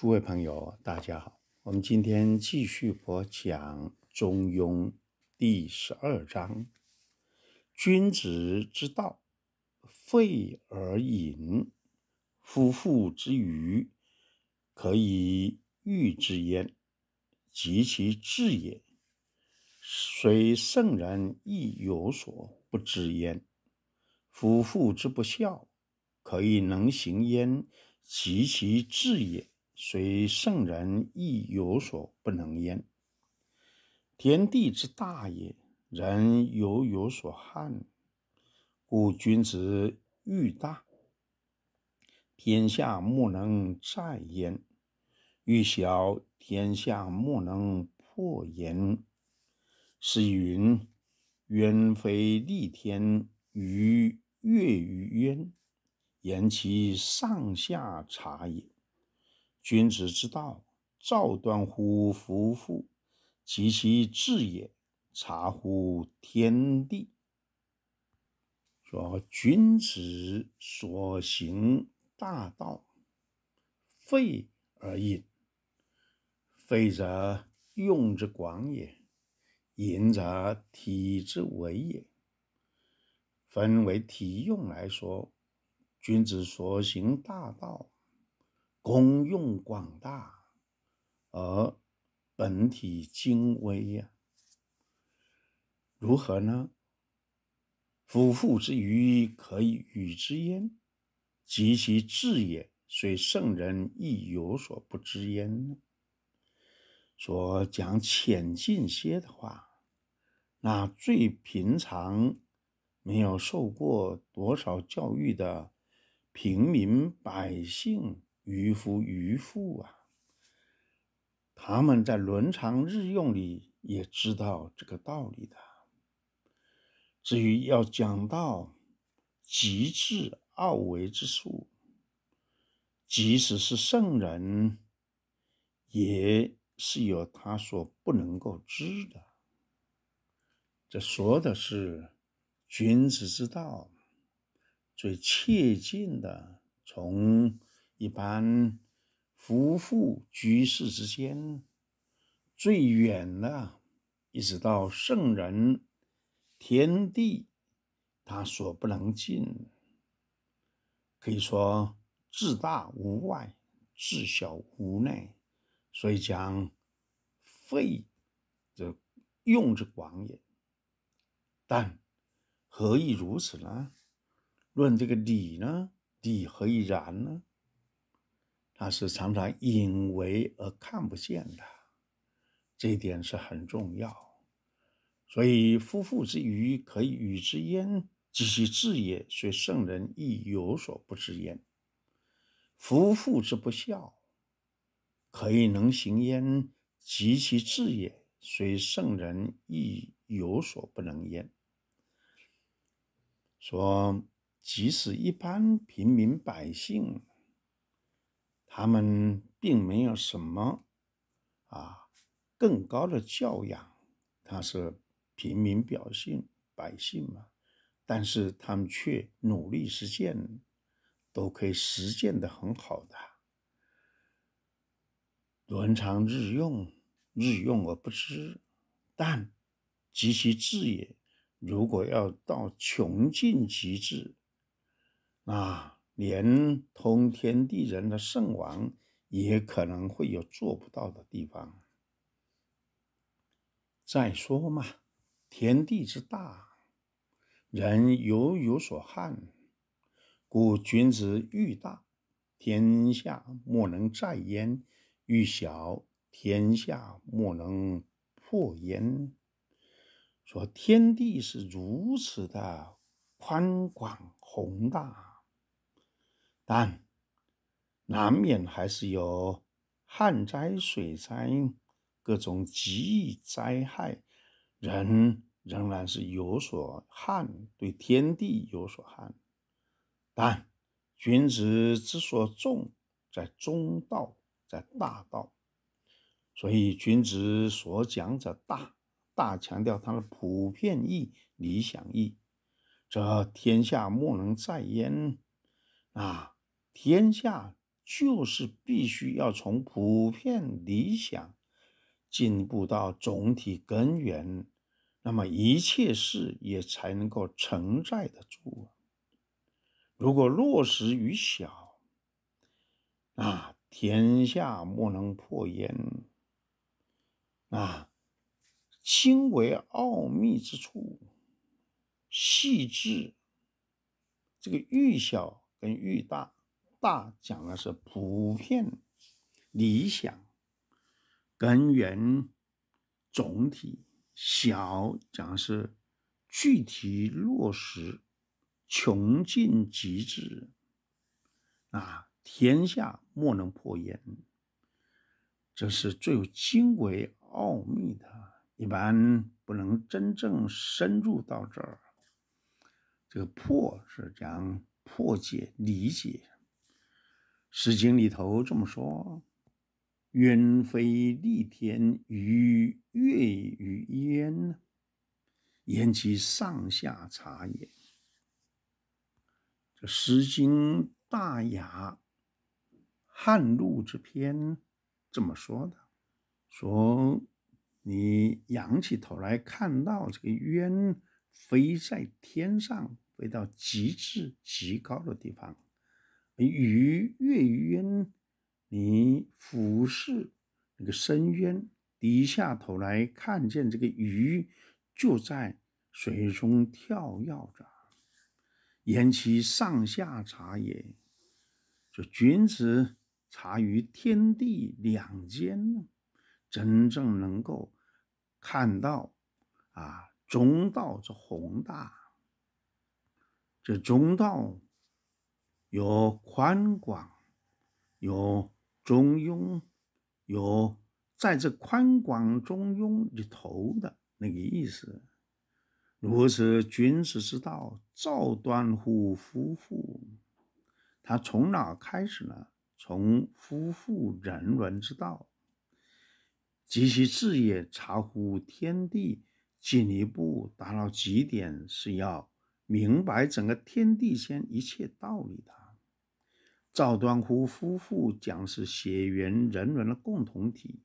诸位朋友，大家好！我们今天继续播讲《中庸》第十二章：“君子之道，废而隐；夫妇之愚，可以喻之焉；及其智也，虽圣人亦有所不知焉。夫妇之不孝，可以能行焉；及其智也。”虽圣人亦有所不能焉。天地之大也，人犹有所憾。故君子欲大，天下莫能载焉；欲小，天下莫能破焉。是云：渊非立天，鱼跃于渊，言其上下察也。君子之道，造端乎夫妇，及其志也，察乎天地。说君子所行大道，废而也。废者用之广也，盈者体之为也。分为体用来说，君子所行大道。功用广大而本体精微呀，如何呢？夫妇之余可以与之焉，及其智也，虽圣人亦有所不知焉。说讲浅近些的话，那最平常、没有受过多少教育的平民百姓。渔夫，渔妇啊，他们在伦常日用里也知道这个道理的。至于要讲到极致奥维之术，即使是圣人，也是有他所不能够知的。这说的是君子之道，最切近的从。一般夫妇居士之间，最远的，一直到圣人，天地，他所不能尽。可以说，志大无外，志小无内，所以讲，废，则用之广也。但何以如此呢？论这个理呢？理何以然呢？那是常常隐为而看不见的，这一点是很重要。所以，夫妇之余可以与之焉，及其志也，虽圣人亦有所不知焉。夫妇之不孝，可以能行焉，及其志也，虽圣人亦有所不能焉。说，即使一般平民百姓。他们并没有什么啊更高的教养，他是平民百姓，百姓嘛。但是他们却努力实践，都可以实践的很好的，伦常日用，日用而不知。但及其智也，如果要到穷尽极致，啊。连通天地人的圣王也可能会有做不到的地方。再说嘛，天地之大，人犹有所憾，故君子欲大天下莫能在焉，欲小天下莫能破焉。说天地是如此的宽广宏大。但难免还是有旱灾、水灾、各种极易灾害，人仍然是有所憾，对天地有所憾。但君子之所重在中道，在大道，所以君子所讲者大，大强调他的普遍义、理想义，则天下莫能再焉啊。天下就是必须要从普遍理想进步到总体根源，那么一切事也才能够承载得住。如果落实于小，啊，天下莫能破焉。啊，轻为奥秘之处，细致。这个愈小跟愈大。大讲的是普遍理想根源总体，小讲的是具体落实穷尽极致啊，天下莫能破焉，这是最有精微奥秘的，一般不能真正深入到这儿。这个破是讲破解理解。《诗经》里头这么说：“鸢飞戾天，鱼跃于渊。”焉言其上下察也。这《诗经·大雅·汉路之篇这么说的：说你仰起头来，看到这个鸢飞在天上，飞到极致极高的地方。鱼跃于渊，你俯视那个深渊，低下头来看见这个鱼就在水中跳跃着。言其上下察也，就君子察于天地两间，真正能够看到啊中道之宏大，这中道。有宽广，有中庸，有在这宽广中庸里头的那个意思。如此君子之道，造端乎夫妇。他从哪开始呢？从夫妇人人之道，及其志也，察乎天地。进一步达到极点，是要明白整个天地间一切道理的。赵端乎夫妇讲是血缘人伦的共同体，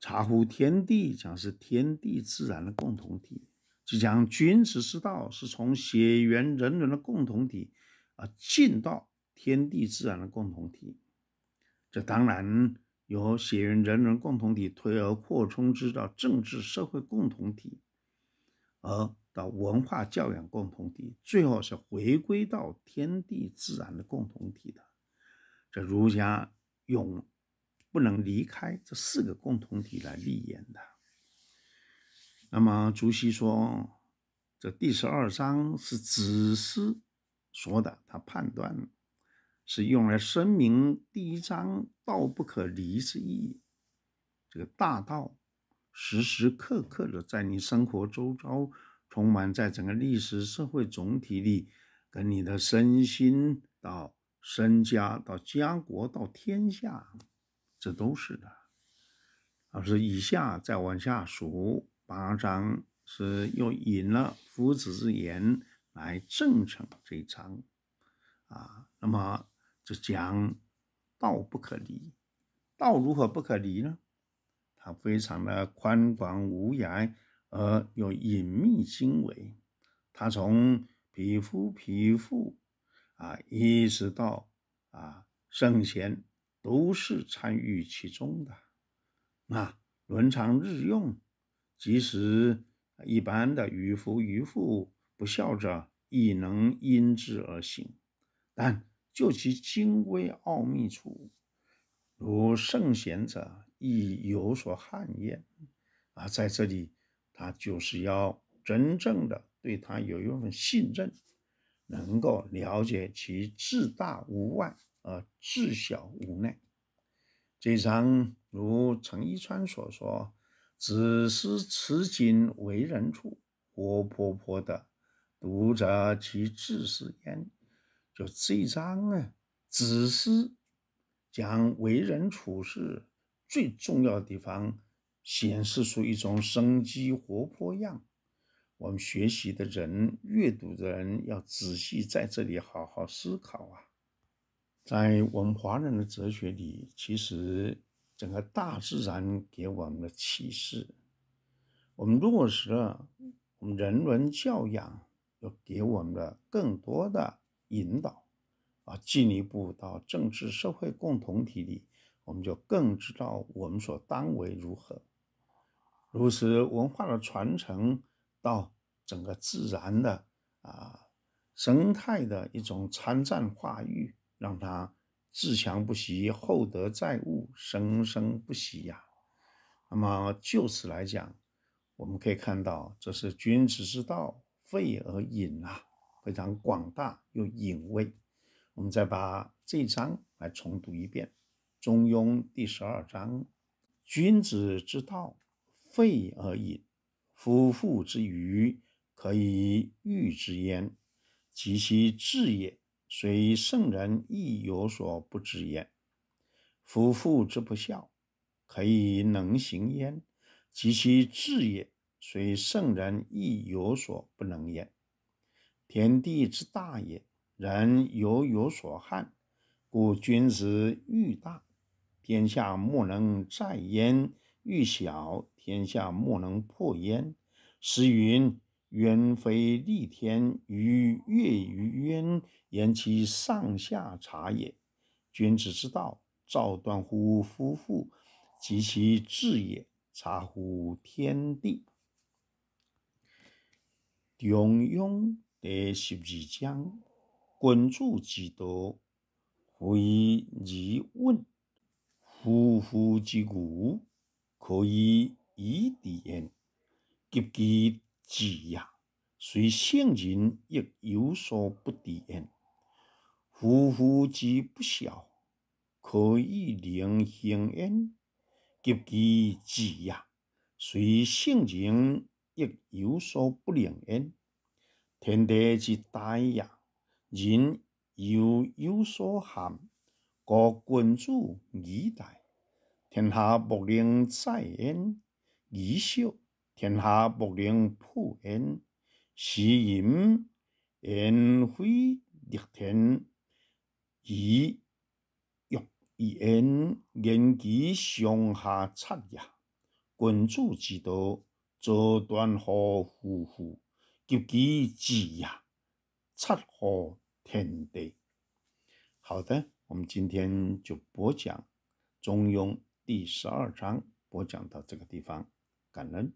茶乎天地讲是天地自然的共同体。就讲君子之道是从血缘人伦的共同体而进到天地自然的共同体，这当然由血缘人伦共同体推而扩充之到政治社会共同体，而到文化教养共同体，最后是回归到天地自然的共同体的。这儒家永不能离开这四个共同体来立言的。那么，朱熹说，这第十二章是子思说的，他判断是用来声明第一章“道不可离”之意。这个大道时时刻刻的在你生活周遭。充满在整个历史社会总体里，跟你的身心到身家到家国到天下，这都是的。老师，以下再往下数八章，是又引了夫子之言来正成这一章。啊，那么这讲道不可离，道如何不可离呢？他非常的宽广无涯。而有隐秘经为，他从匹夫匹肤啊一直到啊圣贤都是参与其中的。那伦常日用，即使一般的愚夫愚妇不孝者，亦能因之而行。但就其精微奥秘处，如圣贤者亦有所憾焉。啊，在这里。他就是要真正的对他有一份信任，能够了解其自大无外而自小无内。这张如程一川所说：“子思此景为人处，活泼泼的读者其自是焉。”就这张呢，子思讲为人处事最重要的地方。显示出一种生机活泼样。我们学习的人、阅读的人要仔细在这里好好思考啊！在我们华人的哲学里，其实整个大自然给我们的启示，我们落实了我们人文教养，又给我们的更多的引导啊！进一步到政治社会共同体里，我们就更知道我们所当为如何。如此文化的传承，到整个自然的啊生态的一种参赞化育，让它自强不息、厚德载物、生生不息呀。那么就此来讲，我们可以看到，这是君子之道，废而隐啊，非常广大又隐微。我们再把这一章来重读一遍，《中庸》第十二章：君子之道。废而已。夫妇之愚，可以愚之焉；及其智也，虽圣人亦有所不知焉。夫妇之不孝，可以能行焉；及其智也，虽圣人亦有所不能焉。天地之大也，人犹有所憾，故君子欲大，天下莫能载焉；欲小。天下莫能破焉。诗云：“鸢飞戾天，鱼跃于渊。”言其上下察也。君子之道，造端乎夫妇，及其智也，察乎天地。中庸第十二章：君子之道，非其问夫妇之故，可以。以敌焉，及其智也，虽圣人亦有所不敌焉。夫妇之不肖，可以令行焉，及其智也，虽圣人亦有所不能焉。天地之大也，人犹有所憾，故君子以待天下莫能载焉。以孝，天下不能普恩；施淫，恩惠立天；以欲以恩，言其上下察也。君子之道，则断乎夫妇，及其子也，察乎天地。好的，我们今天就播讲《中庸》第十二章，播讲到这个地方。感恩。